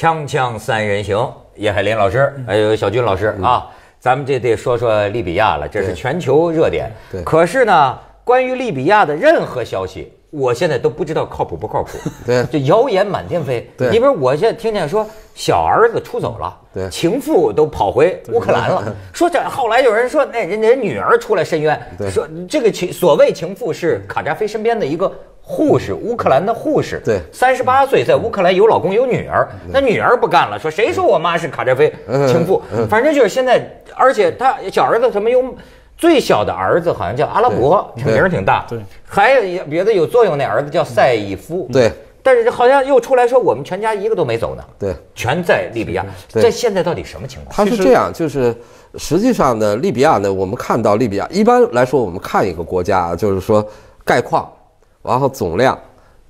锵锵三人行，叶海林老师，还有小军老师啊，咱们这得说说利比亚了，这是全球热点。对，可是呢，关于利比亚的任何消息，我现在都不知道靠谱不靠谱。对，就谣言满天飞。对，你比如我现在听见说小儿子出走了，情妇都跑回乌克兰了，说这后来有人说，那人家女儿出来伸冤，说这个情所谓情妇是卡扎菲身边的一个。护士，乌克兰的护士，对，三十八岁，在乌克兰有老公有女儿，那女儿不干了，说谁说我妈是卡扎菲情妇，反正就是现在，而且他小儿子怎么有最小的儿子好像叫阿拉伯，名儿挺大，对，还别的有作用那儿子叫赛义夫，对，但是好像又出来说我们全家一个都没走呢，对，全在利比亚，在现在到底什么情况？他是这样，就是实际上呢，利比亚呢，我们看到利比亚，一般来说我们看一个国家就是说概况。然后总量、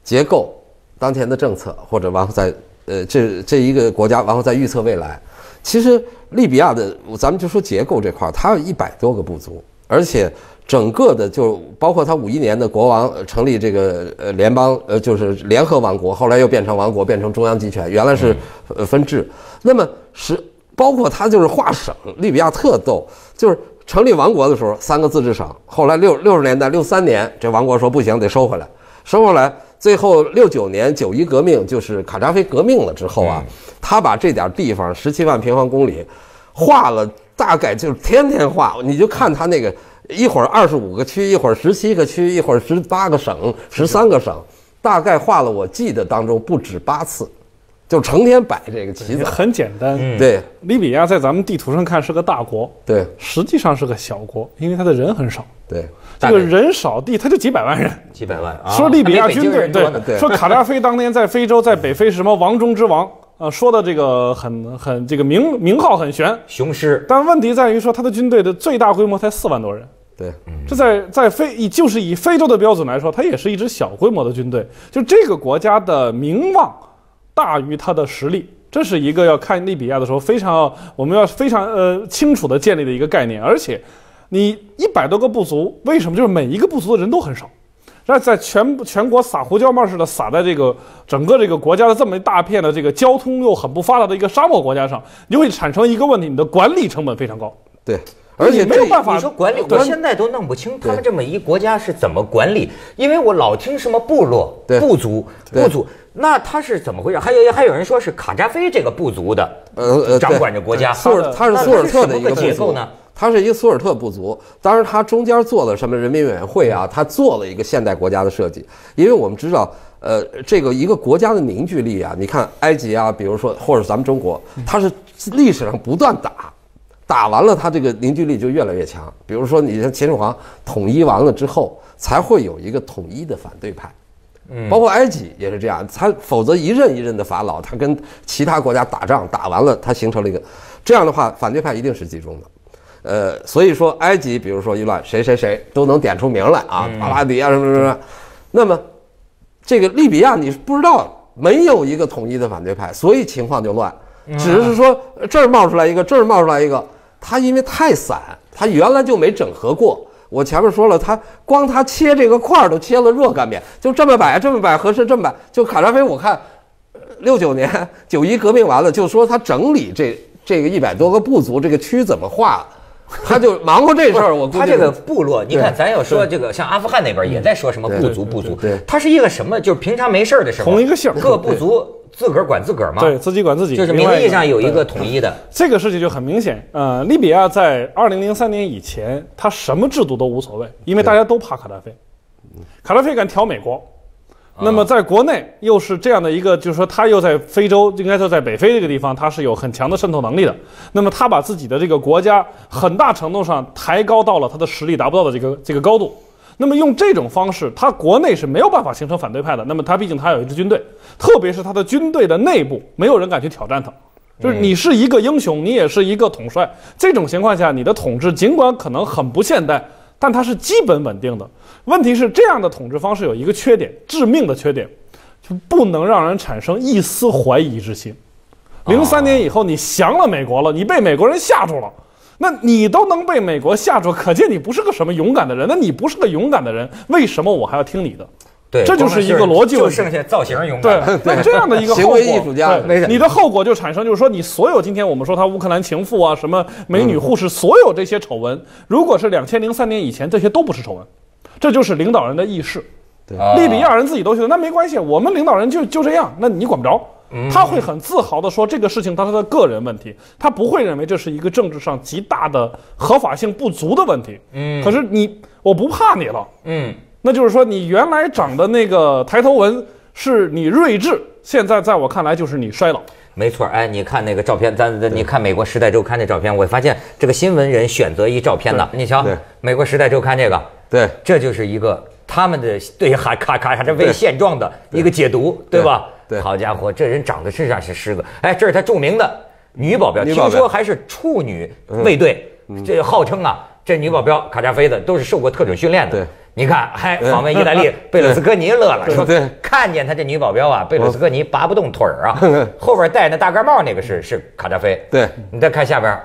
结构、当前的政策，或者完后再，呃，这这一个国家，完后再预测未来。其实利比亚的，咱们就说结构这块儿，它有一百多个部族，而且整个的就包括它五一年的国王成立这个呃联邦呃，就是联合王国，后来又变成王国，变成中央集权，原来是呃分治。那么是包括它就是划省，利比亚特逗，就是。成立王国的时候，三个自治省。后来六六十年代六三年，这王国说不行，得收回来，收回来。最后六九年九一革命，就是卡扎菲革命了之后啊，他把这点地方十七万平方公里，划了，大概就是天天划。你就看他那个一会儿二十五个区，一会儿十七个区，一会儿十八个省，十三个省，大概划了，我记得当中不止八次。就成天摆这个旗子，很简单。对，利比亚在咱们地图上看是个大国，对，实际上是个小国，因为它的人很少。对，这个人少地，它就几百万人，几百万。说利比亚军队，对，说卡扎菲当年在非洲，在北非是什么王中之王啊？说的这个很很这个名名号很玄，雄狮。但问题在于说他的军队的最大规模才四万多人，对，这在在非以就是以非洲的标准来说，它也是一支小规模的军队。就这个国家的名望。大于它的实力，这是一个要看利比亚的时候非常我们要非常呃清楚的建立的一个概念。而且，你一百多个部族，为什么就是每一个部族的人都很少？然后在全全国撒胡椒面似的撒在这个整个这个国家的这么一大片的这个交通又很不发达的一个沙漠国家上，你会产生一个问题：你的管理成本非常高。对。而且没有办法，你说管理，我现在都弄不清他们这么一国家是怎么管理，因为我老听什么部落、部族、部族，那他是怎么回事？还有还有人说是卡扎菲这个部族的，呃，掌管着国家，苏尔他是苏尔特的一个结构呢？他是一个苏尔特部族，当然他中间做了什么人民委员会啊，他做了一个现代国家的设计，因为我们知道，呃，这个一个国家的凝聚力啊，你看埃及啊，比如说或者咱们中国，它是历史上不断打。打完了，他这个凝聚力就越来越强。比如说，你像秦始皇统一完了之后，才会有一个统一的反对派。嗯，包括埃及也是这样，他否则一任一任的法老，他跟其他国家打仗打完了，他形成了一个这样的话，反对派一定是集中的。呃，所以说埃及，比如说一乱，谁谁谁都能点出名来啊，法拉迪啊什么什么。那么这个利比亚，你不知道，没有一个统一的反对派，所以情况就乱，只是说这儿冒出来一个，这儿冒出来一个。它因为太散，它原来就没整合过。我前面说了，它光它切这个块儿都切了若干遍，就这么摆，这么摆合适，这么摆。就卡扎菲，我看，六九年九一革命完了，就说他整理这这个一百多个部族，这个区怎么划，他就忙活这事儿。我估计他这个部落，你看，咱要说这个像阿富汗那边也在说什么部族部族，他是一个什么？就是平常没事儿的时候，同一个姓，各部族。自个儿管自个儿嘛，对自己管自己，就是名义上有一个统一的，这个事情就很明显。呃，利比亚在二零零三年以前，他什么制度都无所谓，因为大家都怕卡扎菲。卡扎菲敢挑美国，那么在国内又是这样的一个，就是说他又在非洲，应该说在北非这个地方，他是有很强的渗透能力的。那么他把自己的这个国家很大程度上抬高到了他的实力达不到的这个这个高度。那么用这种方式，他国内是没有办法形成反对派的。那么他毕竟他有一支军队，特别是他的军队的内部，没有人敢去挑战他。就是你是一个英雄，你也是一个统帅。这种情况下，你的统治尽管可能很不现代，但它是基本稳定的。问题是这样的统治方式有一个缺点，致命的缺点，就不能让人产生一丝怀疑之心。零三年以后，你降了美国了，你被美国人吓住了。那你都能被美国吓住，可见你不是个什么勇敢的人。那你不是个勇敢的人，为什么我还要听你的？对，这就是一个逻辑。就剩下造型勇敢。对，那这样的一个后果，艺术家，你的后果就产生，就是说你所有今天我们说他乌克兰情妇啊，什么美女护士，所有这些丑闻，如果是两千零三年以前，这些都不是丑闻，这就是领导人的意识。对，利比亚人自己都觉得那没关系，我们领导人就就这样，那你管不着。他会很自豪的说：“这个事情，他是他的个人问题，他不会认为这是一个政治上极大的合法性不足的问题。”嗯，可是你，我不怕你了。嗯，那就是说，你原来长的那个抬头纹是你睿智，现在在我看来就是你衰老。没错，哎，你看那个照片，咱你看美国时代周刊那照片，我发现这个新闻人选择一照片呢，你瞧，美国时代周刊这个，对，这就是一个他们的对还咔咔这是为现状的一个解读，对吧？好家伙，这人长得身上是狮子。哎，这是他著名的女保镖，听说还是处女卫队。这号称啊，这女保镖卡扎菲的都是受过特种训练的。对，你看，还访问意大利，贝鲁斯科尼乐了，说看见他这女保镖啊，贝鲁斯科尼拔不动腿儿啊。后边戴那大盖帽那个是是卡扎菲。对你再看下边，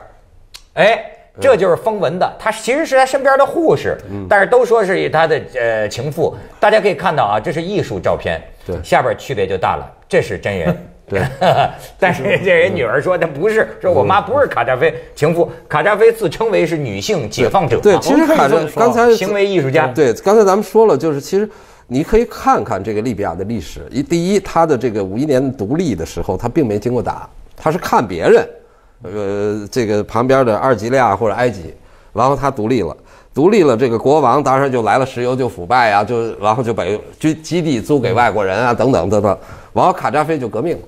哎，这就是风闻的，他其实是他身边的护士，但是都说是他的呃情妇。大家可以看到啊，这是艺术照片。对，下边区别就大了，这是真人，对。但是这人女儿说她不是，说我妈不是卡扎菲情妇，卡扎菲自称为是女性解放者。对，其实卡扎刚才行为艺术家。对，刚才咱们说了，就是其实你可以看看这个利比亚的历史。一第一，他的这个五一年独立的时候，他并没经过打，他是看别人，呃，这个旁边的阿尔及利亚或者埃及。然后他独立了，独立了，这个国王当然就来了，石油就腐败啊，就然后就把军基地租给外国人啊，等等等等。然后卡扎菲就革命了，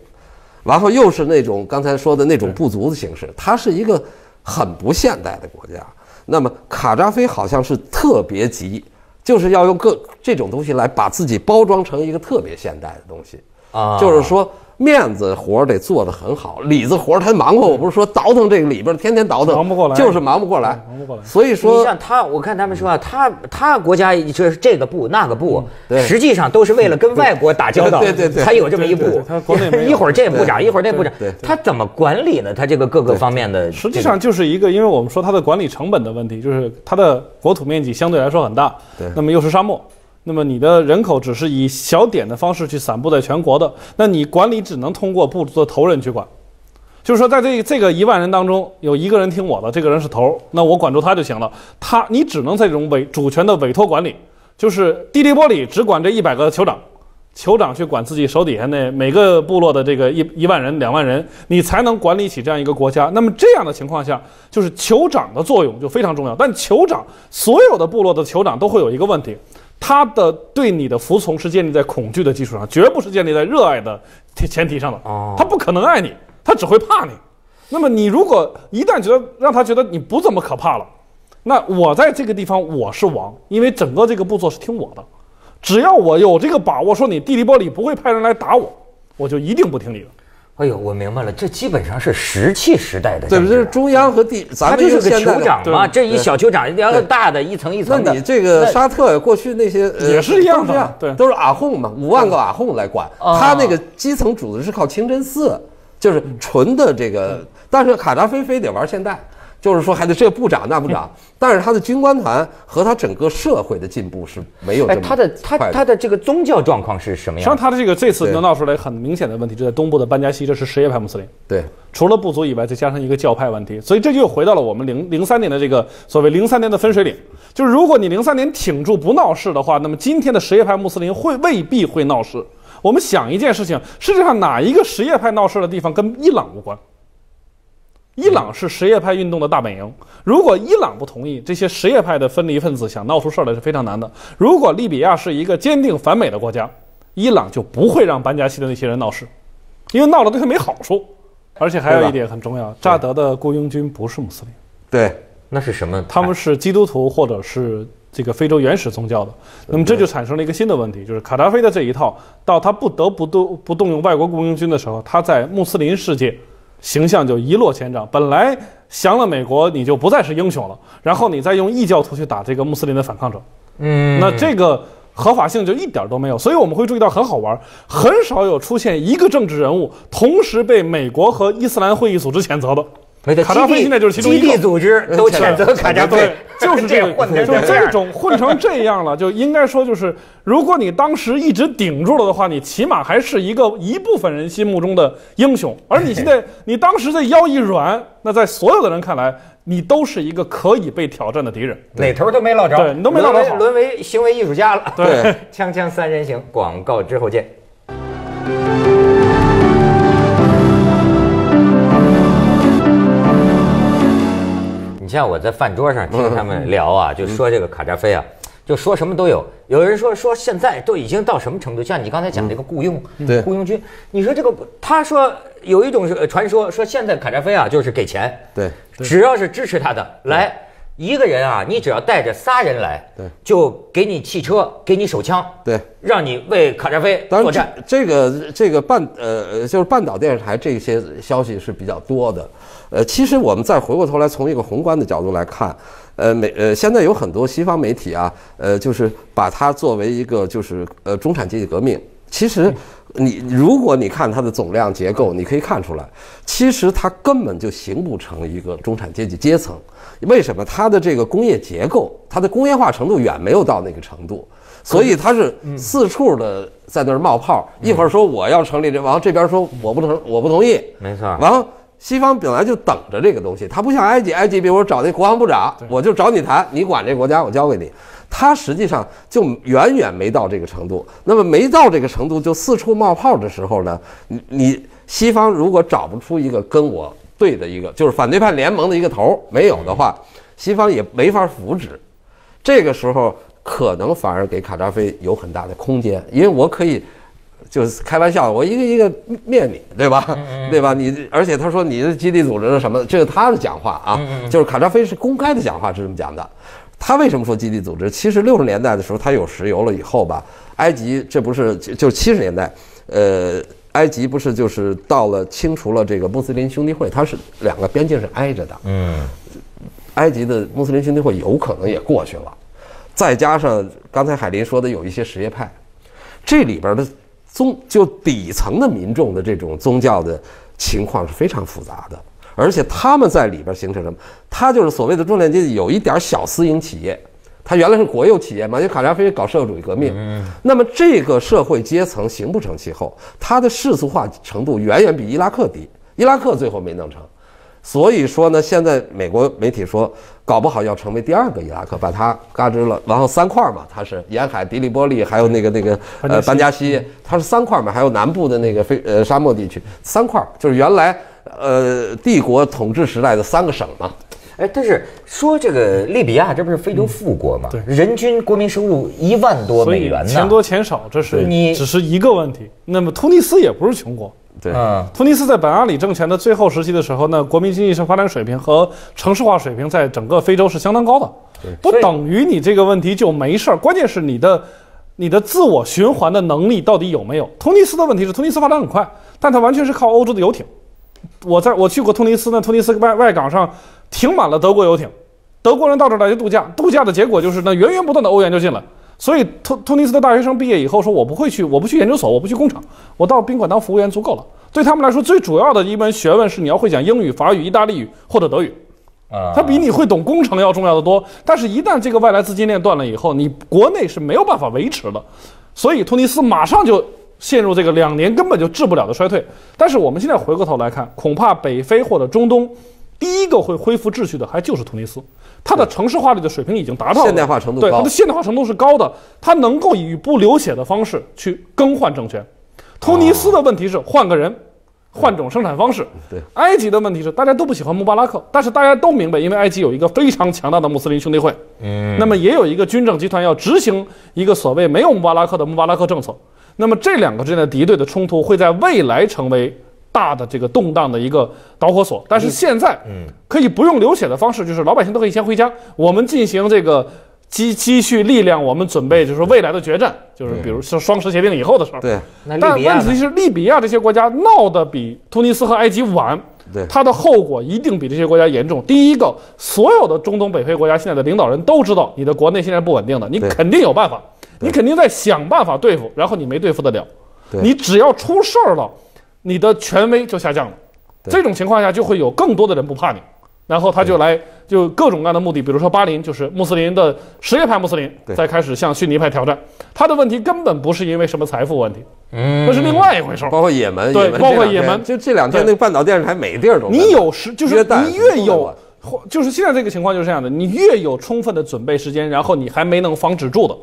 然后又是那种刚才说的那种不足的形式，他是一个很不现代的国家。那么卡扎菲好像是特别急，就是要用各这种东西来把自己包装成一个特别现代的东西啊，就是说。面子活得做得很好，里子活他忙活。我不是说倒腾这个里边，天天倒腾，忙不过来，就是忙不过来。忙不过来。所以说，你像他，我看他们说啊，他他国家就是这个部那个部，实际上都是为了跟外国打交道，才有这么一部。他国内一会儿这部长，一会儿那部长，他怎么管理呢？他这个各个方面的，实际上就是一个，因为我们说他的管理成本的问题，就是他的国土面积相对来说很大，那么又是沙漠。那么你的人口只是以小点的方式去散布在全国的，那你管理只能通过部的头人去管，就是说在这这个一万人当中有一个人听我的，这个人是头，那我管住他就行了。他你只能在这种委主权的委托管理，就是地利波里只管这一百个酋长，酋长去管自己手底下那每个部落的这个一一万人两万人，你才能管理起这样一个国家。那么这样的情况下，就是酋长的作用就非常重要。但酋长所有的部落的酋长都会有一个问题。他的对你的服从是建立在恐惧的基础上，绝不是建立在热爱的前提上的他不可能爱你，他只会怕你。那么你如果一旦觉得让他觉得你不怎么可怕了，那我在这个地方我是王，因为整个这个部骤是听我的，只要我有这个把握说你地利波里不会派人来打我，我就一定不听你的。哎呦，我明白了，这基本上是石器时代的，对，这是中央和地？咱们就是个酋长嘛，这一小酋长，然后大的一层一层的。那你这个沙特过去那些也是一样的，对，都是阿訇嘛，五万个阿訇来管。他那个基层组织是靠清真寺，就是纯的这个，但是卡扎菲非得玩现代。就是说，还得这部长那部长，但是他的军官团和他整个社会的进步是没有这么快的。他的他他的这个宗教状况是什么样？实际上，他的这个这次能闹出来很明显的问题，就在东部的班加西，这是什叶派穆斯林。对，除了不足以外，再加上一个教派问题，所以这就又回到了我们零零三年的这个所谓零三年的分水岭。就是如果你零三年挺住不闹事的话，那么今天的什叶派穆斯林会未必会闹事。我们想一件事情：世界上哪一个什叶派闹事的地方跟伊朗无关？伊朗是什叶派运动的大本营。如果伊朗不同意，这些什叶派的分离分子想闹出事儿来是非常难的。如果利比亚是一个坚定反美的国家，伊朗就不会让班加西的那些人闹事，因为闹了对他没好处。而且还有一点很重要，扎德的雇佣军不是穆斯林，对，那是什么？他们是基督徒或者是这个非洲原始宗教的。那么这就产生了一个新的问题，就是卡扎菲的这一套到他不得不动不动用外国雇佣军的时候，他在穆斯林世界。形象就一落千丈。本来降了美国，你就不再是英雄了。然后你再用异教徒去打这个穆斯林的反抗者，嗯，那这个合法性就一点都没有。所以我们会注意到，很好玩，很少有出现一个政治人物同时被美国和伊斯兰会议组织谴责的。卡扎菲现在就是其中一个基地组织，都谴责卡扎菲，就是这个，就这种混成这样了，就应该说就是，如果你当时一直顶住了的话，你起码还是一个一部分人心目中的英雄。而你现在，你当时的腰一软，那在所有的人看来，你都是一个可以被挑战的敌人。哪头都没落着，你都没落着沦为行为艺术家了。对，锵锵三人行，广告之后见。你像我在饭桌上听他们聊啊，就说这个卡扎菲啊，就说什么都有。有人说说现在都已经到什么程度？像你刚才讲这个雇佣，对雇佣军。你说这个，他说有一种传说，说现在卡扎菲啊，就是给钱，对，只要是支持他的来一个人啊，你只要带着仨人来，对，就给你汽车，给你手枪，对，让你为卡扎菲作战。这个这个半呃就是半岛电视台这些消息是比较多的。呃，其实我们再回过头来，从一个宏观的角度来看，呃，美呃，现在有很多西方媒体啊，呃，就是把它作为一个就是呃中产阶级革命。其实，你如果你看它的总量结构，你可以看出来，其实它根本就形不成一个中产阶级阶层。为什么？它的这个工业结构，它的工业化程度远没有到那个程度，所以它是四处的在那儿冒泡，一会儿说我要成立，这往这边说我不同我不同意，没错，后西方本来就等着这个东西，他不像埃及，埃及比如找那国防部长，我就找你谈，你管这国家，我交给你。他实际上就远远没到这个程度。那么没到这个程度，就四处冒泡的时候呢，你你西方如果找不出一个跟我对的一个，就是反对派联盟的一个头没有的话，西方也没法扶植。这个时候可能反而给卡扎菲有很大的空间，因为我可以。就是开玩笑，我一个一个灭你，对吧？对吧？你而且他说你的基地组织什么这是他的讲话啊，就是卡扎菲是公开的讲话是这么讲的。他为什么说基地组织？其实六十年代的时候他有石油了以后吧，埃及这不是就七十年代，呃，埃及不是就是到了清除了这个穆斯林兄弟会，他是两个边境是挨着的，嗯，埃及的穆斯林兄弟会有可能也过去了，再加上刚才海林说的有一些什叶派，这里边的。宗就底层的民众的这种宗教的情况是非常复杂的，而且他们在里边形成什么？他就是所谓的中产阶级，有一点小私营企业，他原来是国有企业嘛。就卡扎菲搞社会主义革命，那么这个社会阶层形不成气候，它的世俗化程度远远比伊拉克低，伊拉克最后没弄成。所以说呢，现在美国媒体说，搞不好要成为第二个伊拉克，把它嘎吱了。然后三块嘛，它是沿海迪利波利，还有那个那个呃班加西，它是三块嘛，还有南部的那个非呃沙漠地区三块，就是原来呃帝国统治时代的三个省嘛。哎，但是说这个利比亚，这不是非洲富国嘛？对，人均国民收入一万多美元呢。钱多钱少这是你只是一个问题。那么突尼斯也不是穷国。对啊，突尼斯在本阿里政权的最后时期的时候呢，国民经济是发展水平和城市化水平在整个非洲是相当高的。对，不等于你这个问题就没事儿，关键是你的你的自我循环的能力到底有没有。突尼斯的问题是，突尼斯发展很快，但它完全是靠欧洲的游艇。我在我去过突尼斯呢，突尼斯外外港上停满了德国游艇，德国人到这儿来度假，度假的结果就是那源源不断的欧元就进来。所以，突突尼斯的大学生毕业以后说：“我不会去，我不去研究所，我不去工厂，我到宾馆当服务员足够了。”对他们来说，最主要的一门学问是你要会讲英语、法语、意大利语或者德语，啊，它比你会懂工程要重要的多。但是，一旦这个外来资金链断了以后，你国内是没有办法维持的，所以突尼斯马上就陷入这个两年根本就治不了的衰退。但是我们现在回过头来看，恐怕北非或者中东。第一个会恢复秩序的还就是突尼斯，它的城市化率的水平已经达到了现代化程度，对它的现代化程度是高的，它能够以不流血的方式去更换政权。突尼斯的问题是换个人，换种生产方式。对埃及的问题是大家都不喜欢穆巴拉克，但是大家都明白，因为埃及有一个非常强大的穆斯林兄弟会，嗯，那么也有一个军政集团要执行一个所谓没有穆巴拉克的穆巴拉克政策，那么这两个之间的敌对的冲突会在未来成为。大的这个动荡的一个导火索，但是现在，嗯，可以不用流血的方式，就是老百姓都可以先回家，我们进行这个积积蓄力量，我们准备就是未来的决战，就是比如说双十协定以后的时候。对，但问题是利比亚这些国家闹得比突尼斯和埃及晚，对，它的后果一定比这些国家严重。第一个，所有的中东北非国家现在的领导人都知道你的国内现在不稳定的，你肯定有办法，你肯定在想办法对付，然后你没对付得了，你只要出事儿了。你的权威就下降了，这种情况下就会有更多的人不怕你，然后他就来就各种各样的目的，比如说巴林就是穆斯林的什叶派穆斯林在开始向逊尼派挑战，他的问题根本不是因为什么财富问题，嗯，那是另外一回事包括也门对，包括也门就这两天那个半岛电视台每地儿都你有时就是你越有或就是现在这个情况就是这样的，你越有充分的准备时间，然后你还没能防止住的。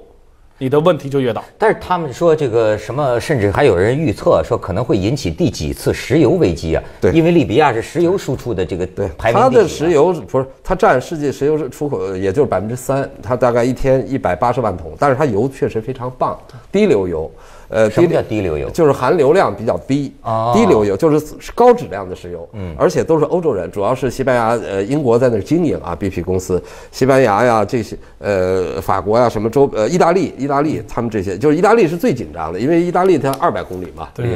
你的问题就越大，但是他们说这个什么，甚至还有人预测说可能会引起第几次石油危机啊？对，因为利比亚是石油输出的这个对，它的石油不是它占世界石油出口也就是百分之三，它大概一天一百八十万桶，但是它油确实非常棒，低硫油。呃，什么叫低流油？就是含流量比较低，低流油就是高质量的石油，嗯，而且都是欧洲人，主要是西班牙、呃英国在那经营啊，BP 公司、西班牙呀这些，呃法国呀什么周呃意大利，意大利他们这些，就是意大利是最紧张的，因为意大利它二百公里嘛，对，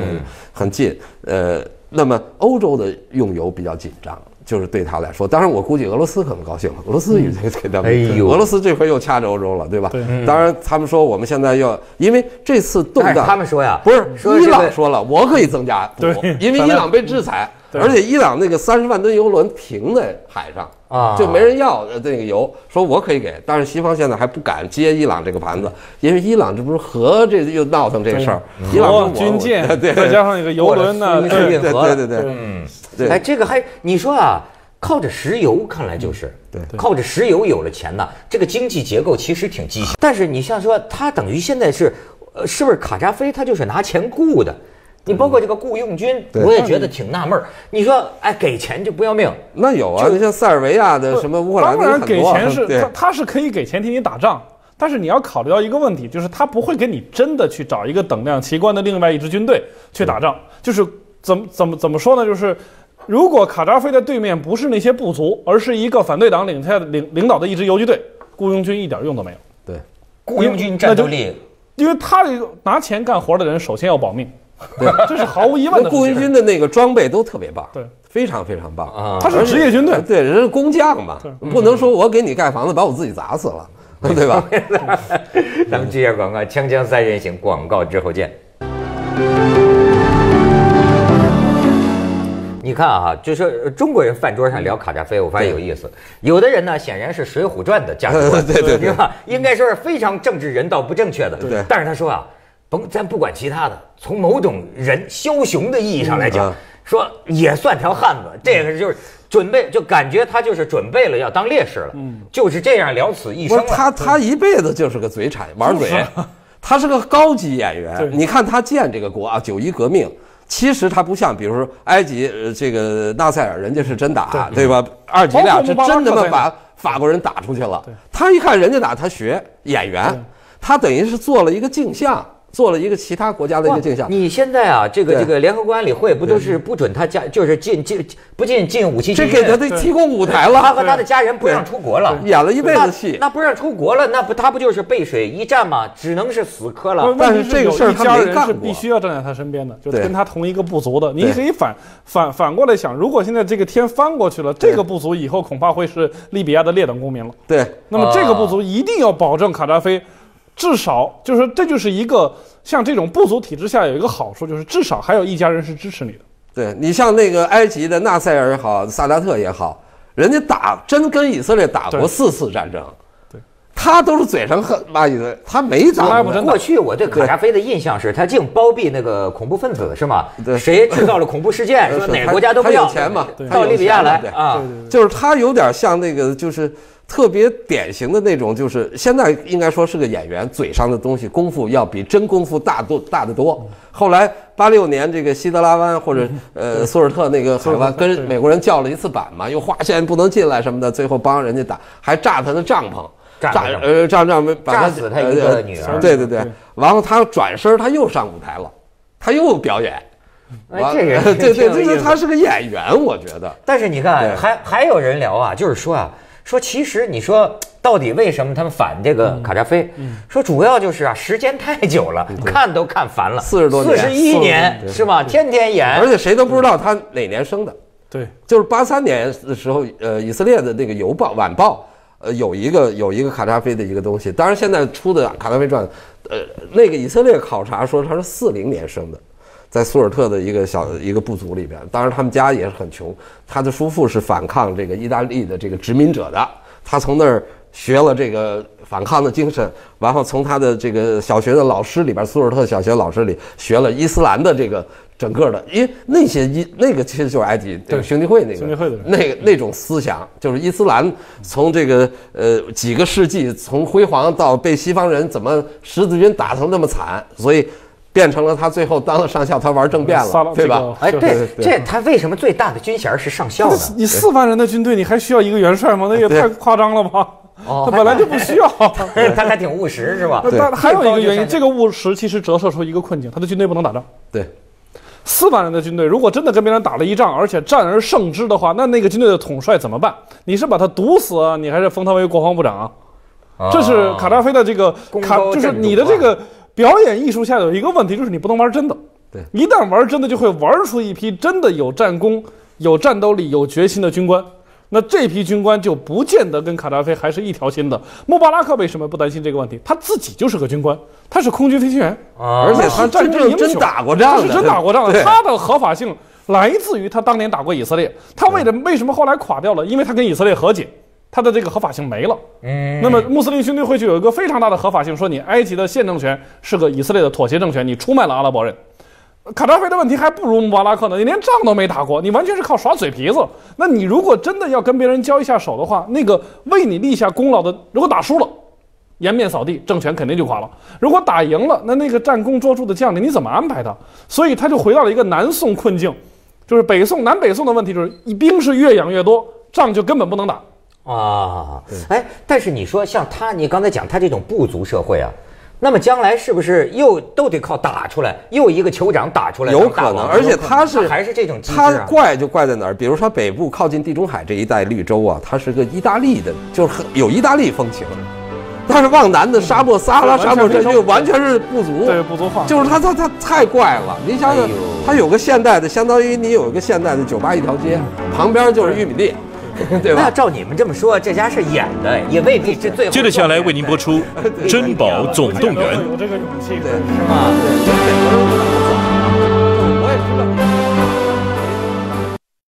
很近，呃，那么欧洲的用油比较紧张。就是对他来说，当然我估计俄罗斯可能高兴了。俄罗斯与得给他们，俄罗斯这回又掐着欧洲了，对吧？当然，他们说我们现在要，因为这次动荡，他们说呀，不是伊朗说了，我可以增加，对，因为伊朗被制裁，而且伊朗那个三十万吨油轮停在海上。啊，就没人要那个油，说我可以给，但是西方现在还不敢接伊朗这个盘子，因为伊朗这不是核这又闹腾这事儿，伊朗军舰对，再加上一个油轮呢，对对对对对，嗯，对，哎，这个还你说啊，靠着石油看来就是对，靠着石油有了钱呢，这个经济结构其实挺畸形，但是你像说他等于现在是，呃，是不是卡扎菲他就是拿钱雇的？你包括这个雇佣军，我也觉得挺纳闷儿。你说，哎，给钱就不要命？那有啊，就像塞尔维亚的什么乌克兰，当然给钱是，他他是可以给钱，替你打仗。但是你要考虑到一个问题，就是他不会给你真的去找一个等量奇观的另外一支军队去打仗。就是怎么怎么怎么说呢？就是如果卡扎菲的对面不是那些部族，而是一个反对党领下领领导的一支游击队，雇佣军一点用都没有。对，雇佣军战斗力，因为他拿钱干活的人首先要保命。对，这是毫无疑问的。雇佣军的那个装备都特别棒，对，非常非常棒啊！他是职业军队，对，人家工匠嘛，不能说我给你盖房子把我自己砸死了，对吧？咱们接下广告，锵锵三人行广告之后见。你看啊，就是中国人饭桌上聊卡扎菲，我发现有意思。有的人呢，显然是《水浒传》的家伙，对对对吧？应该说是非常政治人道不正确的，对。但是他说啊。甭，咱不管其他的，从某种人枭雄的意义上来讲，说也算条汉子。这个就是准备，就感觉他就是准备了要当烈士了。嗯，就是这样了此一生。他，他一辈子就是个嘴馋，玩嘴。他是个高级演员。你看他建这个国啊，九一革命，其实他不像，比如说埃及这个纳赛尔，人家是真打，对吧？二级，俩是真他妈把法国人打出去了。他一看人家打，他学演员，他等于是做了一个镜像。做了一个其他国家的一个镜像。你现在啊，这个这个联合国安理会不都是不准他家就是进进不进进武器？这给他得提供舞台了。他和他的家人不让出国了，演了一辈子戏，那不让出国了，那不他不就是背水一战吗？只能是死磕了。但是这个事儿，他没干是必须要站在他身边的，就是跟他同一个部族的。你可以反反反过来想，如果现在这个天翻过去了，这个部族以后恐怕会是利比亚的劣等公民了。对，那么这个部族一定要保证卡扎菲。至少就是，这就是一个像这种部族体制下有一个好处，就是至少还有一家人是支持你的。对你像那个埃及的纳赛尔也好，萨达特也好，人家打真跟以色列打过四次战争，对，他都是嘴上恨骂以色列，他没打。过去我对卡扎菲的印象是他净包庇那个恐怖分子是吗？对，谁制造了恐怖事件，说哪个国家都不要钱嘛，到利比亚来啊，就是他有点像那个就是。特别典型的那种，就是现在应该说是个演员，嘴上的东西功夫要比真功夫大多大得多。后来八六年这个西德拉湾或者呃苏尔特那个海湾，跟美国人叫了一次板嘛，又划线不能进来什么的，最后帮人家打，还炸他的帐篷，炸呃炸帐篷，炸死他一个女儿。对对对，完了他转身他又上舞台了，他又表演。哎，这人对对，对，是他是个演员，我觉得。但是你看，还还有人聊啊，就是说啊。说其实你说到底为什么他们反这个卡扎菲？说主要就是啊，时间太久了，看都看烦了。四十多，四十一年是吧？天天演，而且谁都不知道他哪年生的。对，就是八三年的时候，呃，以色列的那个邮报晚报，呃，有一个有一个卡扎菲的一个东西。当然现在出的卡扎菲传，呃，那个以色列考察说他是四零年生的。在苏尔特的一个小一个部族里边，当然他们家也是很穷。他的叔父是反抗这个意大利的这个殖民者的，他从那儿学了这个反抗的精神，然后从他的这个小学的老师里边，苏尔特小学老师里学了伊斯兰的这个整个的，因为那些伊那个其实就是埃及，就是兄弟会那个，兄弟会的那个那种思想，就是伊斯兰从这个呃几个世纪从辉煌到被西方人怎么十字军打成那么惨，所以。变成了他最后当了上校，他玩政变了，对吧？哎，对，这他为什么最大的军衔是上校呢？你四万人的军队，你还需要一个元帅吗？那也太夸张了吧？他本来就不需要，他还挺务实，是吧？对。还有一个原因，这个务实其实折射出一个困境：他的军队不能打仗。对。四万人的军队，如果真的跟别人打了一仗，而且战而胜之的话，那那个军队的统帅怎么办？你是把他毒死啊？你还是封他为国防部长？这是卡扎菲的这个卡，就是你的这个。表演艺术下有一个问题，就是你不能玩真的。对，一旦玩真的，就会玩出一批真的有战功、有战斗力、有决心的军官。那这批军官就不见得跟卡扎菲还是一条心的。穆巴拉克为什么不担心这个问题？他自己就是个军官，他是空军飞行员啊，而且他战争真打过仗，他是真打过的。他的合法性来自于他当年打过以色列。他为了为什么后来垮掉了？因为他跟以色列和解。他的这个合法性没了。嗯，那么穆斯林军队会去有一个非常大的合法性，说你埃及的现政权是个以色列的妥协政权，你出卖了阿拉伯人。卡扎菲的问题还不如穆巴拉克呢，你连仗都没打过，你完全是靠耍嘴皮子。那你如果真的要跟别人交一下手的话，那个为你立下功劳的，如果打输了，颜面扫地，政权肯定就垮了；如果打赢了，那那个战功卓著的将领你怎么安排他？所以他就回到了一个南宋困境，就是北宋、南北宋的问题就是一兵是越养越多，仗就根本不能打。啊，哎，但是你说像他，你刚才讲他这种部族社会啊，那么将来是不是又都得靠打出来？又一个酋长打出来？有可能，而且他是还是这种。他怪就怪在哪儿？比如说北部靠近地中海这一带绿洲啊，它是个意大利的，就是很有意大利风情。但是往南的沙漠撒哈拉沙漠这就完全是部族，对部族化，就是他他他太怪了。你想想，他有个现代的，相当于你有一个现代的酒吧一条街，旁边就是玉米地。那照你们这么说，这家是演的，也未必是最。后。接着下来为您播出 《珍宝总动员》。有这个勇气，对